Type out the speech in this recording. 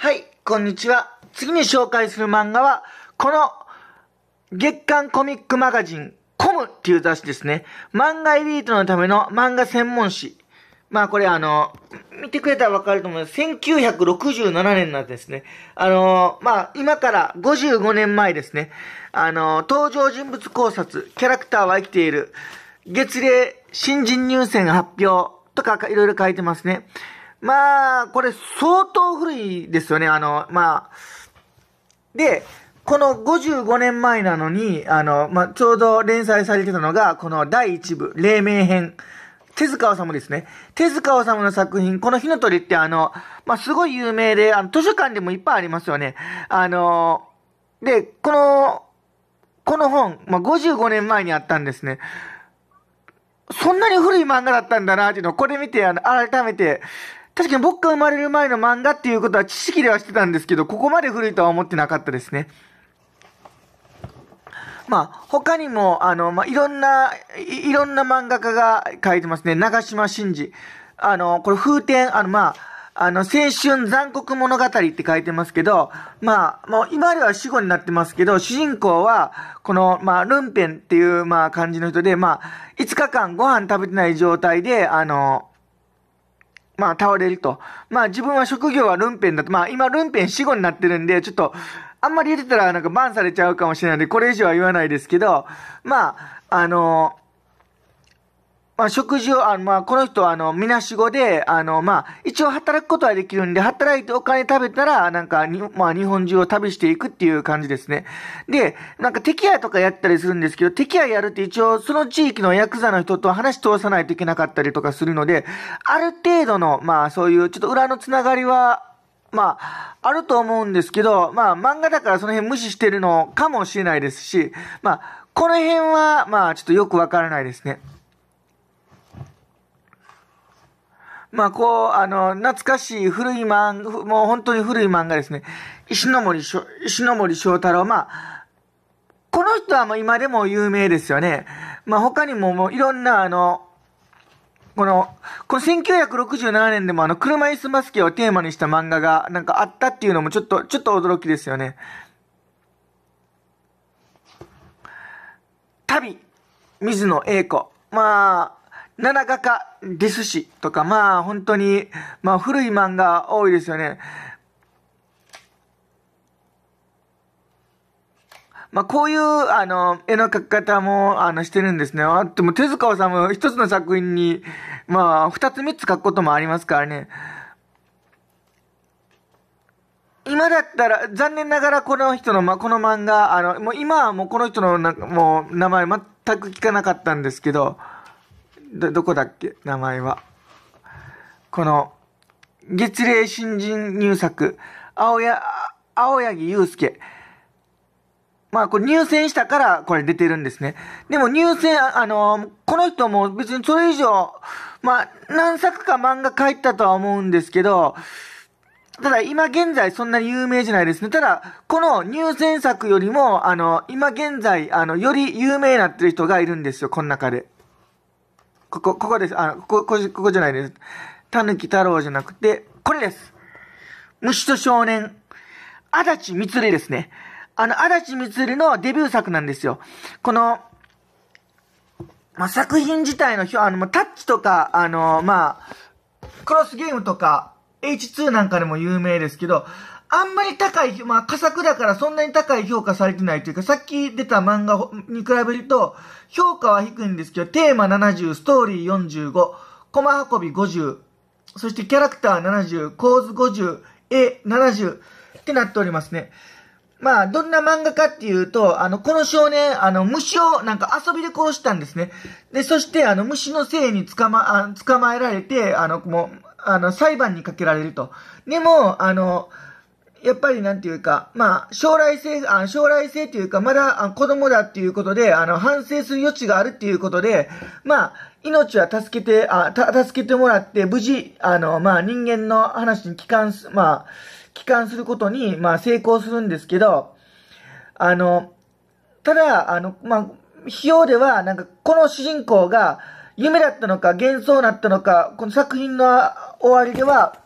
はい、こんにちは。次に紹介する漫画は、この月刊コミックマガジン、コムっていう雑誌ですね。漫画エリートのための漫画専門誌。まあこれあの、見てくれたらわかると思います。1967年なんですね。あの、まあ今から55年前ですね。あの、登場人物考察、キャラクターは生きている、月齢新人入選発表とかいろいろ書いてますね。まあ、これ相当古いですよね。あの、まあ、で、この55年前なのに、あの、まあ、ちょうど連載されてたのが、この第1部、黎明編。手塚治虫ですね。手塚治虫の作品、この火の鳥ってあの、まあ、すごい有名で、あの、図書館でもいっぱいありますよね。あの、で、この、この本、まあ、55年前にあったんですね。そんなに古い漫画だったんだなっていうのを、これ見て、あの、改めて、確かに僕が生まれる前の漫画っていうことは知識ではしてたんですけど、ここまで古いとは思ってなかったですね。まあ、他にも、あの、まあ、いろんな、いろんな漫画家が書いてますね。長島真司。あの、これ風天、あの、まあ、あの、青春残酷物語って書いてますけど、まあ、もう今では死後になってますけど、主人公は、この、まあ、ルンペンっていう、まあ、感じの人で、まあ、5日間ご飯食べてない状態で、あの、まあ、倒れると。まあ、自分は職業はルンペンだと。まあ、今、ルンペン死後になってるんで、ちょっと、あんまり言ってたらなんかバンされちゃうかもしれないんで、これ以上は言わないですけど、まあ、あのーまあ、食事を、あの、まあ、この人は、あの、みなしごで、あの、まあ、一応働くことはできるんで、働いてお金食べたら、なんか、まあ、日本中を旅していくっていう感じですね。で、なんか、敵屋とかやったりするんですけど、敵屋やるって一応、その地域のヤクザの人と話通さないといけなかったりとかするので、ある程度の、まあ、そういう、ちょっと裏のつながりはまあ、あると思うんですけど、まあ、漫画だからその辺無視してるのかもしれないですし、まあ、この辺は、まあ、ちょっとよくわからないですね。まあ、こう、あの、懐かしい古い漫画、もう本当に古い漫画ですね。石森、石森章太郎。まあ、この人はもう今でも有名ですよね。まあ、他にももういろんな、あの、この、この1967年でもあの、車椅子バスケをテーマにした漫画がなんかあったっていうのもちょっと、ちょっと驚きですよね。旅、水野英子。まあ、七画家ですしとか、まあ本当に、まあ古い漫画多いですよね。まあ、こういう、あの、絵の描き方も、あの、してるんですね。あっても、手塚治虫、一つの作品に、まあ、二つ三つ描くこともありますからね。今だったら、残念ながらこの人の、まあ、この漫画、あの、もう今はもうこの人の、なんかもう、名前全く聞かなかったんですけど、ど、どこだっけ名前は。この、月齢新人入作、青や、青柳祐介。まあ、これ入選したからこれ出てるんですね。でも入選、あの、この人も別にそれ以上、まあ、何作か漫画書いたとは思うんですけど、ただ今現在そんなに有名じゃないですね。ただ、この入選作よりも、あの、今現在、あの、より有名になってる人がいるんですよ、この中で。ここ、ここです。あ、ここ、ここじゃないです。たぬき太郎じゃなくて、これです。虫と少年、足立みつれですね。あの、足立みつれのデビュー作なんですよ。この、まあ、作品自体の、あの、タッチとか、あの、まあ、クロスゲームとか、H2 なんかでも有名ですけど、あんまり高い、まあ、佳作だからそんなに高い評価されてないというか、さっき出た漫画に比べると、評価は低いんですけど、テーマ70、ストーリー45、コマ運び50、そしてキャラクター70、構図50、絵70ってなっておりますね。まあ、どんな漫画かっていうと、あの、この少年、あの、虫をなんか遊びで殺したんですね。で、そして、あの、虫のせいに捕ま、あ捕まえられて、あの、もう、あの、裁判にかけられると。でも、あの、やっぱりなんていうか、まあ、将来性、あ将来性というか、まだ子供だっていうことで、あの、反省する余地があるっていうことで、まあ、命は助けて、あ、た、助けてもらって、無事、あの、まあ、人間の話に帰還す、まあ、帰還することに、まあ、成功するんですけど、あの、ただ、あの、まあ、費用では、なんか、この主人公が、夢だったのか、幻想だったのか、この作品の終わりでは、